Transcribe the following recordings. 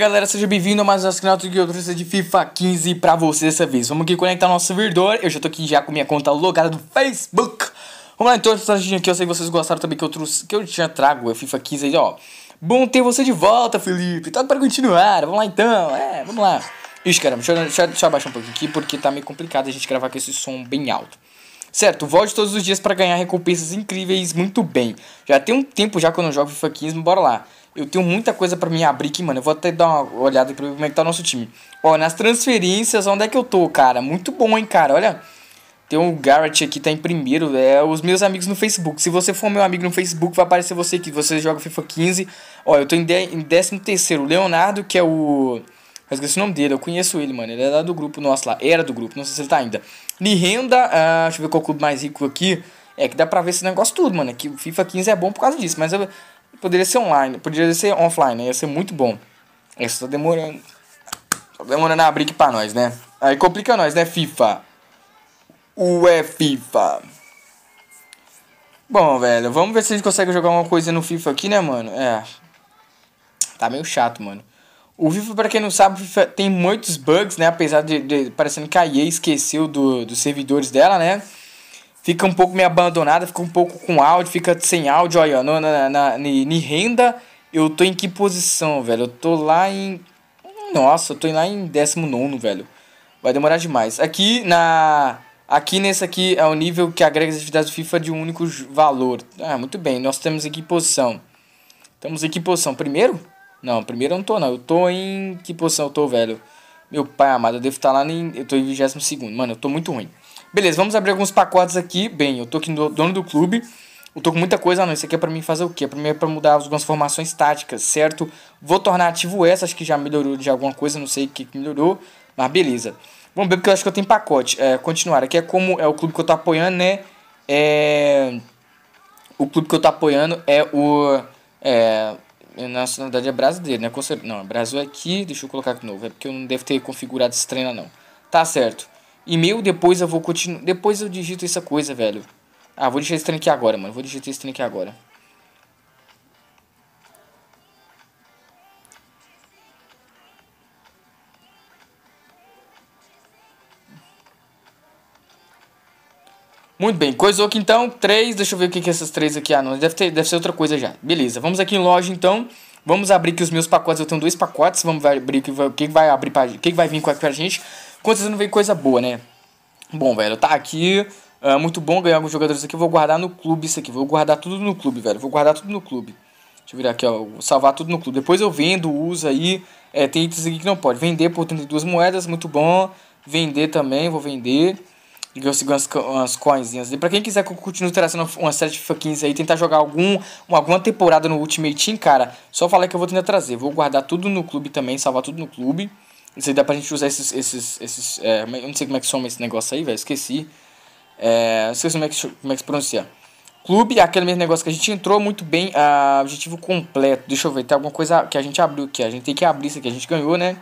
galera, seja bem-vindo a mais um Assinalto de eu de FIFA 15 pra vocês dessa vez. Vamos aqui conectar nosso servidor, eu já tô aqui já com minha conta logada do Facebook. Vamos lá então, essa aqui, eu sei que vocês gostaram também que eu trouxe, que eu já trago a FIFA 15 aí, ó. Bom ter você de volta, Felipe, tá para continuar, vamos lá então, é, vamos lá. Ixi, caramba, deixa, deixa, deixa eu abaixar um pouquinho aqui porque tá meio complicado a gente gravar com esse som bem alto. Certo, volte todos os dias para ganhar recompensas incríveis, muito bem. Já tem um tempo já que eu não jogo FIFA 15, bora lá. Eu tenho muita coisa para me abrir aqui, mano. Eu vou até dar uma olhada pra ver como é que tá o nosso time. Ó, nas transferências, onde é que eu tô, cara? Muito bom, hein, cara? Olha. Tem o Garrett aqui, tá em primeiro. É os meus amigos no Facebook. Se você for meu amigo no Facebook, vai aparecer você aqui. Você joga FIFA 15. Ó, eu tô em, em 13 terceiro. Leonardo, que é o... Eu esqueci o nome dele, eu conheço ele, mano. Ele era é do grupo nosso lá. Era do grupo, não sei se ele tá ainda. Nirenda, ah, deixa eu ver qual clube mais rico aqui. É que dá pra ver esse negócio tudo, mano. É que o FIFA 15 é bom por causa disso. Mas eu, Poderia ser online, poderia ser offline, ia ser muito bom. É isso tá demorando. Tá demorando a abrir aqui pra nós, né? Aí complica nós, né, FIFA? Ué, FIFA. Bom, velho, vamos ver se a gente consegue jogar uma coisa no FIFA aqui, né, mano? É. Tá meio chato, mano. O FIFA, pra quem não sabe, tem muitos bugs, né? Apesar de, de parecendo que a EA esqueceu do, dos servidores dela, né? fica um pouco meio abandonada, fica um pouco com áudio, fica sem áudio, olha, na, na, na, na, renda eu tô em que posição, velho? Eu tô lá em... Nossa, eu tô lá em 19, velho. Vai demorar demais. Aqui na... Aqui nesse aqui é o nível que agrega as atividades do FIFA de um único valor. Ah, muito bem. Nós temos aqui posição. Estamos em que posição? Primeiro? Não, primeiro eu não tô não. Eu tô em... Que posição eu tô, velho? Meu pai amado, eu devo estar tá lá em... Eu tô em 22 segundo. Mano, eu tô muito ruim. Beleza, vamos abrir alguns pacotes aqui. Bem, eu tô aqui no dono do clube. Eu tô com muita coisa. Ah, não, isso aqui é pra mim fazer o quê? Primeiro é pra mudar algumas formações táticas, certo? Vou tornar ativo essa, acho que já melhorou de alguma coisa, não sei o que melhorou. Mas beleza. Vamos ver, porque eu acho que eu tenho pacote. É, continuar. Aqui é como é o clube que eu tô apoiando, né? É... O clube que eu tô apoiando é o... É... Nacionalidade é brasileiro, né? Não, Brasil é aqui. Deixa eu colocar aqui de novo. É porque eu não devo ter configurado esse treino, não. Tá certo. E-mail, depois eu vou continuar. Depois eu digito essa coisa, velho. Ah, vou digitar esse trem aqui agora, mano. Vou digitar esse trem aqui agora. Muito bem, coisou aqui então, três, deixa eu ver o que que é essas três aqui, ah não, deve, ter, deve ser outra coisa já. Beleza, vamos aqui em loja então, vamos abrir aqui os meus pacotes, eu tenho dois pacotes, vamos abrir o que vai, que vai abrir pra, que vai vir com aqui pra gente. Quantos não vem coisa boa, né? Bom, velho, tá aqui. Ah, muito bom ganhar alguns jogadores aqui. Vou guardar no clube isso aqui. Vou guardar tudo no clube, velho. Vou guardar tudo no clube. Deixa eu virar aqui, ó. Vou salvar tudo no clube. Depois eu vendo, uso aí. É, tem itens aqui que não pode. Vender por 32 moedas, muito bom. Vender também, vou vender. E conseguir umas, umas coinzinhas. E pra quem quiser que eu continue trazendo uma série de 15 aí, tentar jogar algum, alguma temporada no Ultimate Team, cara, só falar que eu vou tentar trazer. Vou guardar tudo no clube também, salvar tudo no clube. Não sei, dá pra gente usar esses. esses, esses é, é não sei como é que chama esse negócio aí, velho. Esqueci. É, esqueci como é, que, como é que se pronuncia. Clube, aquele mesmo negócio que a gente entrou muito bem. A, objetivo completo. Deixa eu ver, tem alguma coisa que a gente abriu aqui. A gente tem que abrir isso aqui. A gente ganhou, né?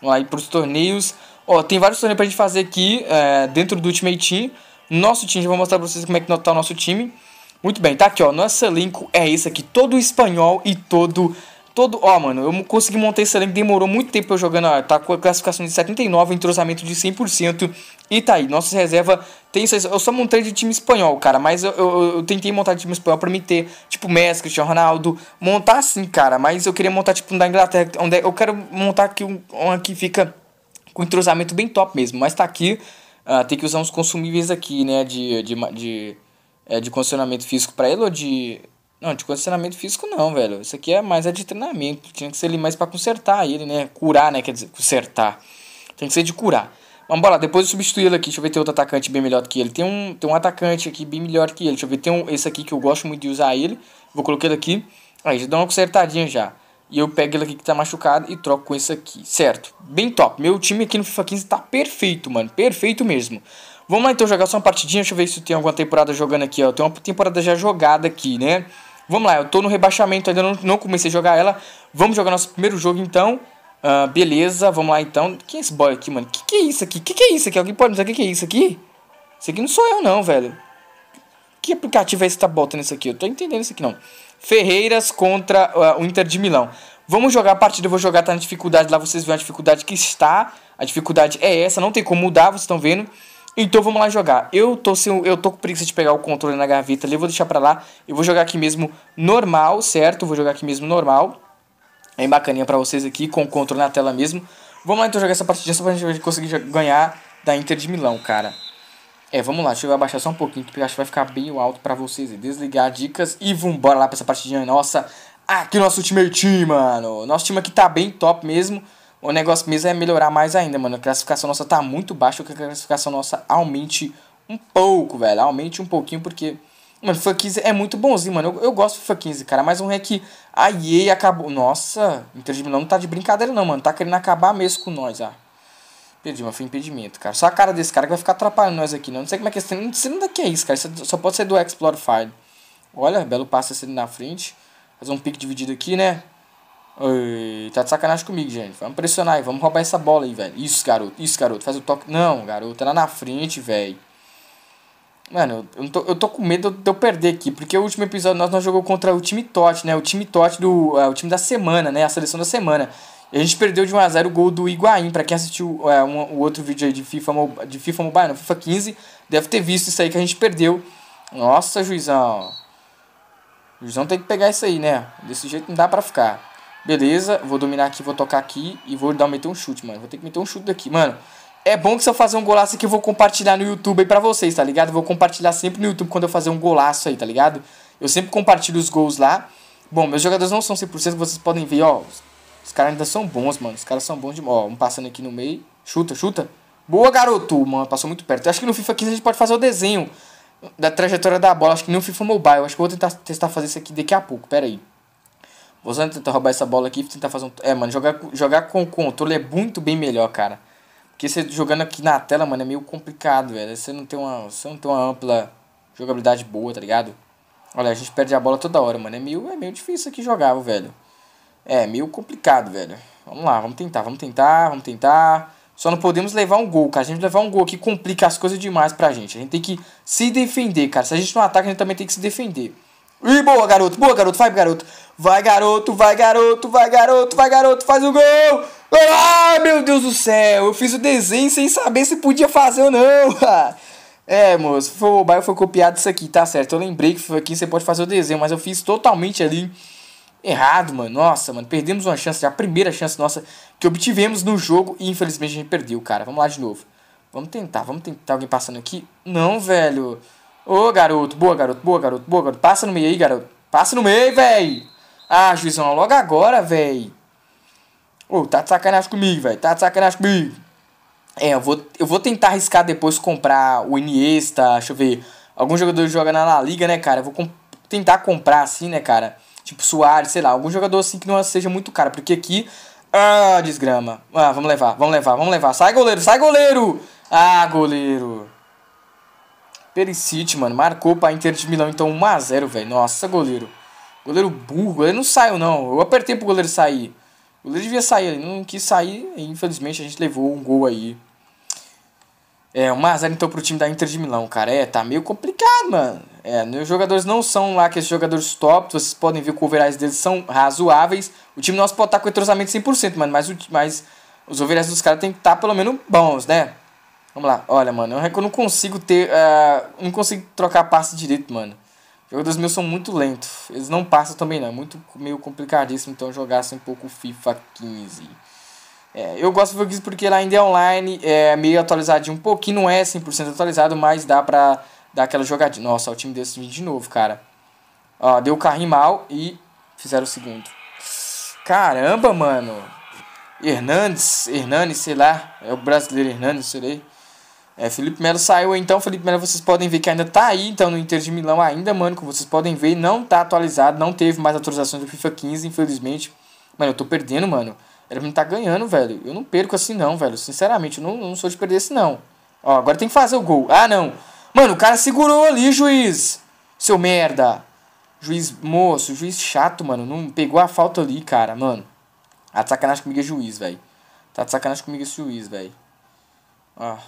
Vamos lá ir pros torneios. Ó, tem vários torneios pra gente fazer aqui é, dentro do Ultimate Team. Nosso time, já vou mostrar pra vocês como é que tá o nosso time. Muito bem, tá aqui, ó. Nosso elenco é esse aqui, todo espanhol e todo Todo, ó, mano, eu consegui montar esse elenco, demorou muito tempo eu jogando, ó, tá com a classificação de 79, entrosamento de 100%, e tá aí, nossa reserva tem eu só montei de time espanhol, cara, mas eu, eu, eu tentei montar de time espanhol para mim ter, tipo, Messi, Cristiano Ronaldo, montar assim, cara, mas eu queria montar, tipo, um da Inglaterra, onde eu quero montar aqui um, que fica com entrosamento bem top mesmo, mas tá aqui, uh, tem que usar uns consumíveis aqui, né, de, de, de, é, de condicionamento físico para ele ou de não, de condicionamento físico não, velho. Isso aqui é mais é de treinamento. Tinha que ser ele mais para consertar ele, né? Curar, né? Quer dizer, consertar. Tem que ser de curar. Vamos bora. depois eu substituí ele aqui. Deixa eu ver tem outro atacante bem melhor que ele. Tem um, tem um atacante aqui bem melhor que ele. Deixa eu ver, tem um, esse aqui que eu gosto muito de usar ele. Vou colocar ele aqui. Aí, já dá uma consertadinha já. E eu pego ele aqui que tá machucado e troco com esse aqui. Certo, bem top. Meu time aqui no FIFA 15 tá perfeito, mano. Perfeito mesmo. Vamos lá então jogar só uma partidinha, deixa eu ver se tem alguma temporada jogando aqui, ó. Tem uma temporada já jogada aqui, né? Vamos lá, eu tô no rebaixamento, ainda não, não comecei a jogar ela. Vamos jogar nosso primeiro jogo então. Uh, beleza, vamos lá então. Quem é esse boy aqui, mano? Que que é isso aqui? Que que é isso aqui? Alguém pode me dizer que que é isso aqui? Isso aqui não sou eu não, velho. Que aplicativo é esse que tá botando isso aqui? Eu tô entendendo isso aqui não. Ferreiras contra uh, o Inter de Milão. Vamos jogar a partida, eu vou jogar, tá na dificuldade lá, vocês viram a dificuldade que está. A dificuldade é essa, não tem como mudar, vocês estão vendo. Então vamos lá jogar. Eu tô, sem, eu tô com preguiça de pegar o controle na gaveta ali, eu vou deixar pra lá. Eu vou jogar aqui mesmo normal, certo? Vou jogar aqui mesmo normal. É bacaninha pra vocês aqui, com o controle na tela mesmo. Vamos lá então jogar essa partida só pra gente conseguir ganhar da Inter de Milão, cara. É, vamos lá, deixa eu abaixar só um pouquinho, porque acho que vai ficar bem alto pra vocês. Desligar dicas e vambora lá pra essa partidinha nossa. Aqui nosso time Team, mano. Nosso time aqui tá bem top mesmo o negócio mesmo é melhorar mais ainda, mano. A classificação nossa tá muito baixa, eu quero que a classificação nossa aumente um pouco, velho. Aumente um pouquinho, porque. Mano, fifa 15 é muito bonzinho, mano. Eu, eu gosto do fifa 15, cara. Mas um é que a EA acabou. Nossa, Inter de Milão não tá de brincadeira, não, mano. Tá querendo acabar mesmo com nós, ah. Perdi, mas foi impedimento, cara. Só a cara desse cara que vai ficar atrapalhando nós aqui, não. Não sei como é que é Não é isso, cara. Isso é só pode ser do Explore Fire. Olha, belo passe sendo na frente. Fazer um pique dividido aqui, né? Oi, tá de sacanagem comigo, gente. Vamos pressionar aí, vamos roubar essa bola aí, velho. Isso, garoto, isso, garoto. Faz o toque. Não, garoto, tá lá na frente, velho. Mano, eu, eu, tô, eu tô com medo de eu perder aqui, porque o último episódio nós, nós jogamos contra o time Tote né? O time Tote do. É, o time da semana, né? A seleção da semana. E a gente perdeu de 1x0 o gol do Higuaín. Pra quem assistiu é, um, o outro vídeo aí de FIFA, de FIFA Mobile, não, FIFA 15, deve ter visto isso aí que a gente perdeu. Nossa, juizão. O juizão tem que pegar isso aí, né? Desse jeito não dá pra ficar. Beleza, vou dominar aqui, vou tocar aqui e vou dar, meter um chute, mano. Vou ter que meter um chute daqui, mano. É bom que se eu fazer um golaço aqui, eu vou compartilhar no YouTube aí pra vocês, tá ligado? vou compartilhar sempre no YouTube quando eu fazer um golaço aí, tá ligado? Eu sempre compartilho os gols lá. Bom, meus jogadores não são 100%, vocês podem ver, ó. Os caras ainda são bons, mano. Os caras são bons de, Ó, um passando aqui no meio. Chuta, chuta. Boa, garoto. Mano, passou muito perto. Eu acho que no FIFA 15 a gente pode fazer o desenho da trajetória da bola. Acho que no FIFA Mobile. acho que eu vou tentar testar fazer isso aqui daqui a pouco. Pera aí. Vou só tentar roubar essa bola aqui e tentar fazer um. É, mano, jogar, jogar com controle é muito bem melhor, cara. Porque você jogando aqui na tela, mano, é meio complicado, velho. Você não tem uma, você não tem uma ampla jogabilidade boa, tá ligado? Olha, a gente perde a bola toda hora, mano. É meio, é meio difícil aqui jogar, velho. É, meio complicado, velho. Vamos lá, vamos tentar, vamos tentar, vamos tentar. Só não podemos levar um gol, cara. A gente levar um gol aqui complica as coisas demais pra gente. A gente tem que se defender, cara. Se a gente não ataca, a gente também tem que se defender. E boa, garoto, boa, garoto, vai, garoto. Vai, garoto, vai, garoto, vai, garoto, vai, garoto, faz o gol! Ah, meu Deus do céu, eu fiz o desenho sem saber se podia fazer ou não. É, moço, foi, o bairro foi copiado isso aqui, tá certo. Eu lembrei que foi aqui, você pode fazer o desenho, mas eu fiz totalmente ali errado, mano. Nossa, mano, perdemos uma chance, a primeira chance nossa que obtivemos no jogo e infelizmente a gente perdeu, cara. Vamos lá de novo. Vamos tentar, vamos tentar alguém passando aqui. Não, velho. Ô, oh, garoto. Boa, garoto. Boa, garoto. Boa, garoto. Passa no meio aí, garoto. Passa no meio, véi. Ah, juizão, logo agora, véi. Ô, oh, tá de sacanagem comigo, véi. Tá de sacanagem comigo. É, eu vou, eu vou tentar arriscar depois comprar o Iniesta, deixa eu ver. Algum jogador joga na La Liga, né, cara? Eu vou comp tentar comprar assim, né, cara? Tipo Suárez, sei lá. Algum jogador assim que não seja muito caro. Porque aqui. Ah, desgrama. Ah, vamos levar, vamos levar, vamos levar. Sai, goleiro, sai, goleiro! Ah, goleiro. Perisic, mano, marcou pra Inter de Milão, então 1x0, velho. Nossa, goleiro. Goleiro burro, Ele não saiu, não. Eu apertei pro goleiro sair. O goleiro devia sair, ele não quis sair e infelizmente a gente levou um gol aí. É, 1x0 então pro time da Inter de Milão, cara. É, tá meio complicado, mano. É, né, os jogadores não são lá que esses jogadores top, vocês podem ver que o overais deles são razoáveis. O time nosso pode estar tá com entrosamento 100%, mano, mas, o, mas os overais dos caras tem que estar tá pelo menos bons, né? Vamos lá. Olha, mano, eu não consigo ter. Uh, não consigo trocar passe direito, mano. Os jogadores meus são muito lentos. Eles não passam também, não. É muito meio complicadíssimo, então, jogar assim um pouco FIFA 15. É, eu gosto do FIFA 15 porque ele ainda é online, é meio atualizadinho um pouquinho. Não é 100% atualizado, mas dá pra dar aquela jogadinha. Nossa, o time desse de novo, cara. Ó, deu o carrinho mal e fizeram o segundo. Caramba, mano. Hernandes, Hernandes, sei lá. É o brasileiro Hernandes, sei lá. É, Felipe Melo saiu então, Felipe Melo vocês podem ver que ainda tá aí, então no Inter de Milão ainda, mano, como vocês podem ver, não tá atualizado, não teve mais atualizações do FIFA 15, infelizmente. Mano, eu tô perdendo, mano. Era pra mim tá ganhando, velho. Eu não perco assim não, velho. Sinceramente, eu não, não sou de perder assim não. Ó, agora tem que fazer o gol. Ah, não. Mano, o cara segurou ali, juiz. Seu merda. Juiz moço, juiz chato, mano. Não pegou a falta ali, cara, mano. Tá de sacanagem comigo é juiz, velho. Tá de sacanagem comigo esse juiz, velho. Ó. Ah.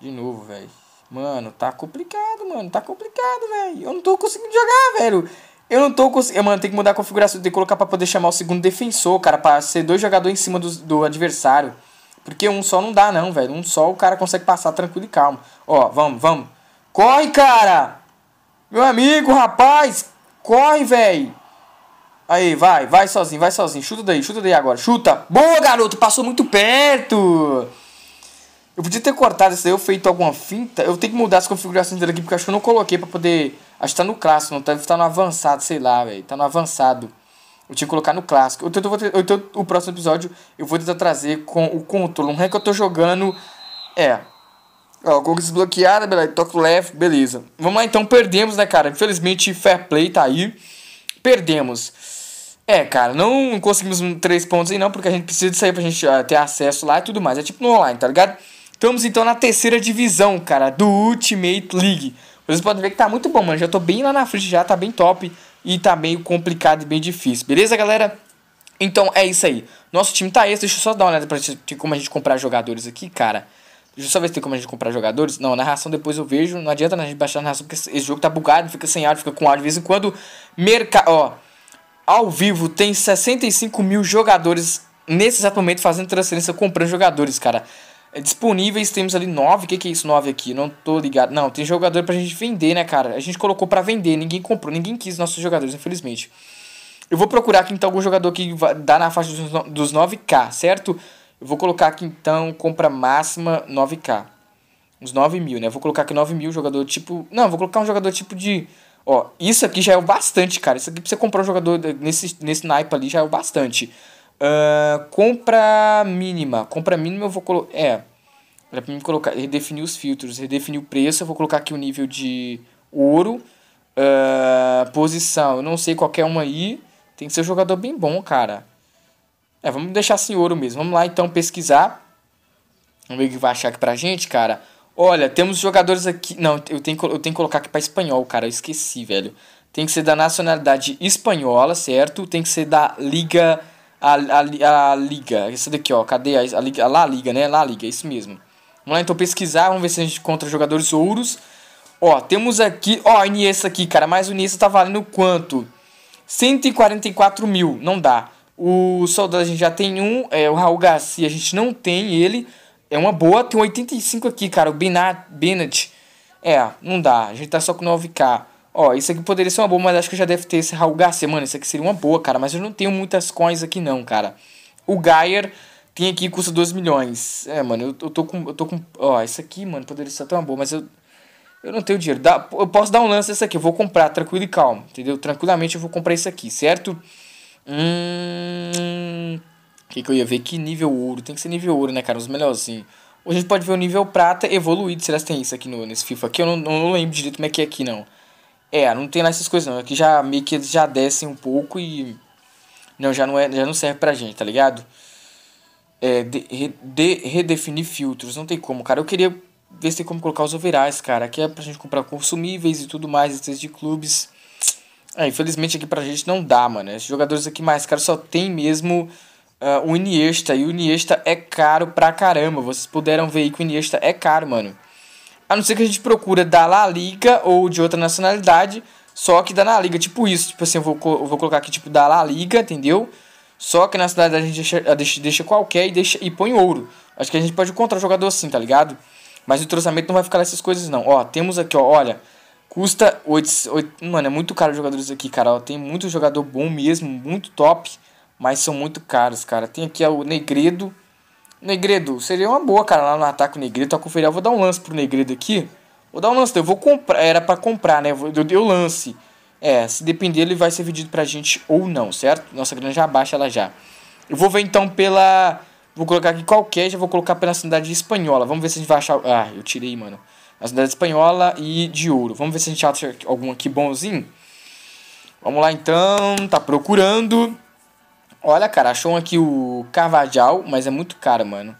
De novo, velho. Mano, tá complicado, mano. Tá complicado, velho. Eu não tô conseguindo jogar, velho. Eu não tô conseguindo. Mano, tem que mudar a configuração. Tem que colocar pra poder chamar o segundo defensor, cara. Pra ser dois jogadores em cima do, do adversário. Porque um só não dá, não, velho. Um só o cara consegue passar tranquilo e calmo. Ó, vamos, vamos. Corre, cara! Meu amigo, rapaz! Corre, velho! Aí, vai, vai sozinho, vai sozinho. Chuta daí, chuta daí agora. Chuta! Boa, garoto! Passou muito perto! Eu podia ter cortado isso daí, eu feito alguma finta. Eu tenho que mudar as configurações dele aqui, porque acho que eu não coloquei pra poder. Acho que tá no clássico, não tá, tá no avançado, sei lá, velho. Tá no avançado. Eu tinha que colocar no clássico. Então, eu tento, eu tento. o próximo episódio eu vou tentar trazer com o controle. Não é que eu tô jogando. É. Ó, Google desbloqueada, beleza. Toque left, beleza. Vamos lá então, perdemos, né, cara? Infelizmente, fair play tá aí. Perdemos. É, cara, não conseguimos três pontos aí não, porque a gente precisa disso aí pra gente uh, ter acesso lá e tudo mais. É tipo no online, tá ligado? Estamos então na terceira divisão, cara, do Ultimate League. Vocês podem ver que tá muito bom, mano. Já tô bem lá na frente, já tá bem top. E tá meio complicado e bem difícil. Beleza, galera? Então é isso aí. Nosso time tá esse. Deixa eu só dar uma olhada pra gente, como a gente comprar jogadores aqui, cara. Deixa eu só ver se tem como a gente comprar jogadores. Não, narração depois eu vejo. Não adianta a gente baixar a narração porque esse jogo tá bugado, fica sem áudio, fica com áudio de vez em quando. Merca... Ó, ao vivo tem 65 mil jogadores nesse exato momento fazendo transferência, comprando jogadores, cara. É, disponíveis temos ali 9. O que, que é isso, 9 aqui? Não tô ligado. Não, tem jogador pra gente vender, né, cara? A gente colocou pra vender, ninguém comprou, ninguém quis nossos jogadores, infelizmente. Eu vou procurar aqui então algum jogador que dá na faixa dos 9k, certo? Eu vou colocar aqui então compra máxima 9k. Uns 9 mil, né? Eu vou colocar aqui 9 mil, jogador tipo. Não, vou colocar um jogador tipo de. Ó, isso aqui já é o bastante, cara. Isso aqui pra você comprar um jogador nesse, nesse naipe ali já é o bastante. Uh, compra mínima. Compra mínima eu vou colocar. É. pra mim colocar. Redefinir os filtros. Redefinir o preço. Eu vou colocar aqui o nível de ouro. Uh, posição. Eu não sei qualquer uma aí. Tem que ser um jogador bem bom, cara. É, vamos deixar assim ouro mesmo. Vamos lá então pesquisar. Vamos ver o que vai achar aqui pra gente, cara. Olha, temos jogadores aqui. Não, eu tenho, eu tenho que colocar aqui pra espanhol, cara. Eu esqueci, velho. Tem que ser da nacionalidade espanhola, certo? Tem que ser da Liga a, a, a liga, essa daqui, ó, cadê a, a, liga, a Liga, né? lá Liga, é isso mesmo. Vamos lá então pesquisar, vamos ver se a gente encontra jogadores ouros. Ó, temos aqui, ó, Iniesta aqui, cara, mas o Iniesta tá valendo quanto? 144 mil, não dá. O Soldado a gente já tem um, é, o Raul Garcia a gente não tem ele. É uma boa, tem 85 aqui, cara, o Bennett. É, não dá, a gente tá só com 9k. Ó, isso aqui poderia ser uma boa, mas acho que já deve ter esse Raul Garcia. Mano, isso aqui seria uma boa, cara. Mas eu não tenho muitas coins aqui não, cara. O Gaier tem aqui, custa 2 milhões. É, mano, eu, eu tô com... Eu tô com ó, isso aqui, mano, poderia ser até uma boa, mas eu... Eu não tenho dinheiro. Dá, eu posso dar um lance nesse aqui. Eu vou comprar tranquilo e calmo, entendeu? Tranquilamente eu vou comprar isso aqui, certo? Hum... O que, que eu ia ver? Que nível ouro. Tem que ser nível ouro, né, cara? Os melhorzinhos. Hoje a gente pode ver o nível prata evoluído. Será que tem isso aqui no, nesse FIFA aqui? Eu não, não lembro direito como é que é aqui, não. É, não tem lá essas coisas não. Aqui é já meio que eles já descem um pouco e. Não, já não, é, já não serve pra gente, tá ligado? É, de, de, redefinir filtros, não tem como, cara. Eu queria ver se tem como colocar os overais, cara. Aqui é pra gente comprar consumíveis e tudo mais, esses de clubes. É, infelizmente aqui pra gente não dá, mano. Esses jogadores aqui mais caros só tem mesmo uh, o Iniesta. E o Iniesta é caro pra caramba. Vocês puderam ver aí que o Iniesta é caro, mano a não ser que a gente procura da La Liga ou de outra nacionalidade, só que da La Liga, tipo isso, tipo assim, eu vou, eu vou colocar aqui tipo da La Liga, entendeu? Só que a nacionalidade a gente deixa, deixa, deixa, qualquer e, deixa, e põe ouro. Acho que a gente pode encontrar jogador assim, tá ligado? Mas o trocamento não vai ficar nessas coisas não. Ó, temos aqui, ó, olha, custa 8, 8 mano, é muito caro jogadores aqui, cara. Ó, tem muito jogador bom mesmo, muito top, mas são muito caros, cara. Tem aqui ó, o Negredo, Negredo, seria uma boa, cara, lá no ataque o Negredo. Tá conferir, eu vou dar um lance pro Negredo aqui. Vou dar um lance, eu vou comprar, era para comprar, né? Eu dei o lance. É, se depender, ele vai ser vendido pra gente ou não, certo? Nossa grana já abaixa ela já. Eu vou ver então pela. Vou colocar aqui qualquer, já vou colocar pela cidade espanhola. Vamos ver se a gente vai achar. Ah, eu tirei, mano. A cidade espanhola e de ouro. Vamos ver se a gente acha algum aqui bonzinho. Vamos lá então, tá procurando. Olha, cara, achou aqui o Carvajal, mas é muito caro, mano.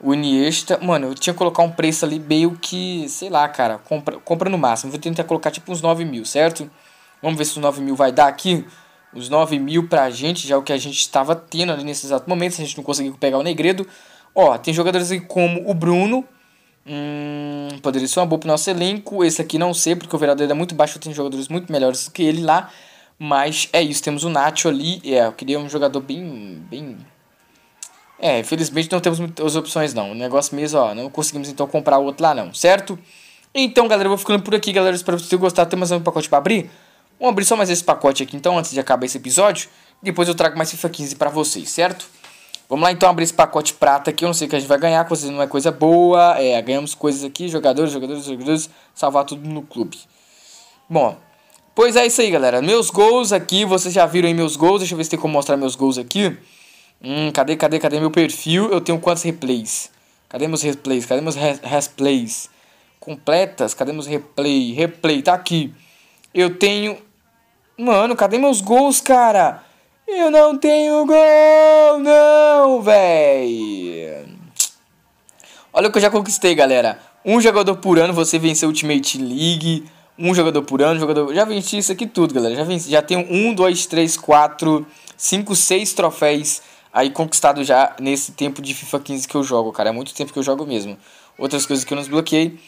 O Iniesta, mano, eu tinha que colocar um preço ali meio que, sei lá, cara, compra, compra no máximo. Vou tentar colocar tipo uns 9 mil, certo? Vamos ver se os 9 mil vai dar aqui. Os 9 mil pra gente, já é o que a gente estava tendo ali nesse exato momento, se a gente não conseguiu pegar o Negredo. Ó, tem jogadores aí como o Bruno. Hum, poderia ser uma boa pro nosso elenco. Esse aqui não sei, porque o dele é muito baixo, tem jogadores muito melhores que ele lá. Mas é isso, temos o Nacho ali. É, eu queria um jogador bem. bem. É, infelizmente não temos muitas opções não. O negócio mesmo, ó, não conseguimos então comprar o outro lá não, certo? Então, galera, eu vou ficando por aqui, galera. Espero que vocês tenham gostado. Tem mais um pacote para abrir? Vamos abrir só mais esse pacote aqui então, antes de acabar esse episódio. Depois eu trago mais FIFA 15 para vocês, certo? Vamos lá então abrir esse pacote prata aqui. Eu não sei o que a gente vai ganhar, coisa não é coisa boa. É, ganhamos coisas aqui, jogadores, jogadores, jogadores. Salvar tudo no clube. Bom, Pois é isso aí, galera. Meus gols aqui, vocês já viram aí meus gols. Deixa eu ver se tem como mostrar meus gols aqui. Hum, cadê, cadê, cadê meu perfil? Eu tenho quantos replays? Cadê meus replays? Cadê meus replays? Completas? Cadê meus replay? Replay, tá aqui. Eu tenho... Mano, cadê meus gols, cara? Eu não tenho gol, não, véi. Olha o que eu já conquistei, galera. Um jogador por ano, você venceu Ultimate League um jogador por ano, jogador. Já venci isso aqui tudo, galera. Já venci, já tenho um, dois, três, quatro, cinco, seis troféus aí conquistados já nesse tempo de FIFA 15 que eu jogo, cara. É muito tempo que eu jogo mesmo. Outras coisas que eu não desbloqueei.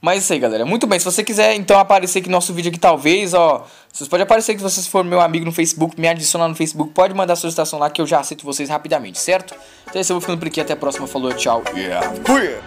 Mas é isso aí, galera. Muito bem, se você quiser então aparecer aqui no nosso vídeo aqui, talvez, ó. Vocês podem aparecer que se vocês for meu amigo no Facebook, me adicionar no Facebook, pode mandar a solicitação lá que eu já aceito vocês rapidamente, certo? Então é isso, eu vou ficando por aqui. Até a próxima. Falou, tchau. Yeah. Fui!